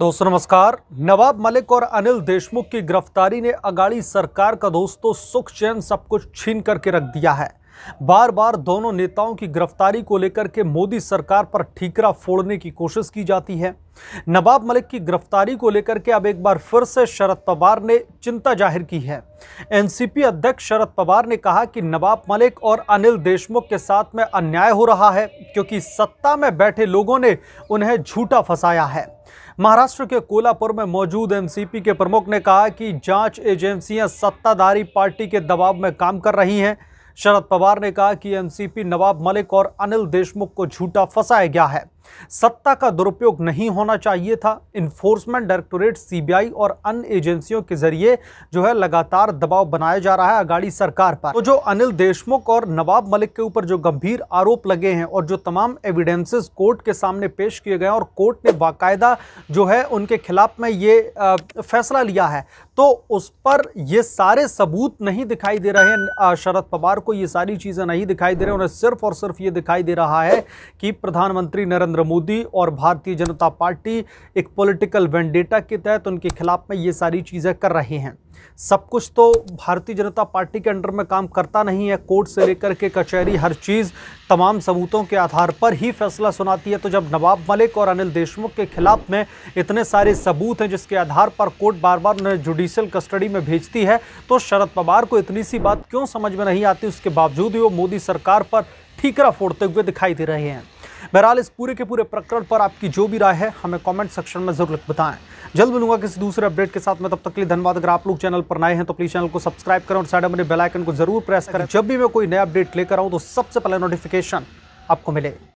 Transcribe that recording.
दोस्तों नमस्कार नवाब मलिक और अनिल देशमुख की गिरफ्तारी ने अगाड़ी सरकार का दोस्तों सुख चैन सब कुछ छीन करके रख दिया है बार बार दोनों नेताओं की गिरफ्तारी को लेकर के मोदी सरकार पर ठीकरा फोड़ने की कोशिश की जाती है नवाब मलिक की गिरफ्तारी को लेकर के अब एक बार फिर से शरद पवार ने चिंता जाहिर की है एनसीपी अध्यक्ष शरद पवार ने कहा कि नवाब मलिक और अनिल देशमुख के साथ में अन्याय हो रहा है क्योंकि सत्ता में बैठे लोगों ने उन्हें झूठा फंसाया है महाराष्ट्र के कोलापुर में मौजूद एमसीपी के प्रमुख ने कहा कि जांच एजेंसियां सत्ताधारी पार्टी के दबाव में काम कर रही हैं शरद पवार ने कहा कि एमसीपी नवाब मलिक और अनिल देशमुख को झूठा फंसाया गया है सत्ता का दुरुपयोग नहीं होना चाहिए था इन्फोर्समेंट डायरेक्टोरेट सीबीआई और अन्य एजेंसियों के जरिए जो है लगातार दबाव बनाया जा रहा है अगाड़ी सरकार पर तो जो अनिल देशमुख और नवाब मलिक के ऊपर जो गंभीर आरोप लगे हैं और जो तमाम एविडेंसेस कोर्ट के सामने पेश किए गए और कोर्ट ने बाकायदा जो है उनके खिलाफ में ये फैसला लिया है तो उस पर ये सारे सबूत नहीं दिखाई दे रहे शरद पवार को ये सारी चीज़ें नहीं दिखाई दे रही उन्हें सिर्फ और सिर्फ ये दिखाई दे रहा है कि प्रधानमंत्री नरेंद्र नरेंद्र मोदी और भारतीय जनता पार्टी एक पॉलिटिकल वेंडेटा के तहत उनके खिलाफ में ये सारी चीज़ें कर रहे हैं सब कुछ तो भारतीय जनता पार्टी के अंडर में काम करता नहीं है कोर्ट से लेकर के कचहरी हर चीज़ तमाम सबूतों के आधार पर ही फैसला सुनाती है तो जब नवाब मलिक और अनिल देशमुख के खिलाफ में इतने सारे सबूत हैं जिसके आधार पर कोर्ट बार बार उन्हें जुडिशियल कस्टडी में भेजती है तो शरद पवार को इतनी सी बात क्यों समझ में नहीं आती उसके बावजूद ही वो मोदी सरकार पर ठीकरा फोड़ते हुए दिखाई दे रहे हैं बहरहाल इस पूरे के पूरे प्रकरण पर आपकी जो भी राय है हमें कॉमेंट सेक्शन में जरूर बताएं जल्द मिलूंगा किसी दूसरे अपडेट के साथ में तब तक के लिए धन्यवाद अगर आप लोग चैनल पर नए हैं तो प्लीज़ चैनल को सब्सक्राइब करें और साइड में बेलाइकन को जरूर प्रेस करें जब भी मैं कोई नया अपडेट लेकर आऊँ तो सबसे पहले नोटिफिकेशन आपको मिले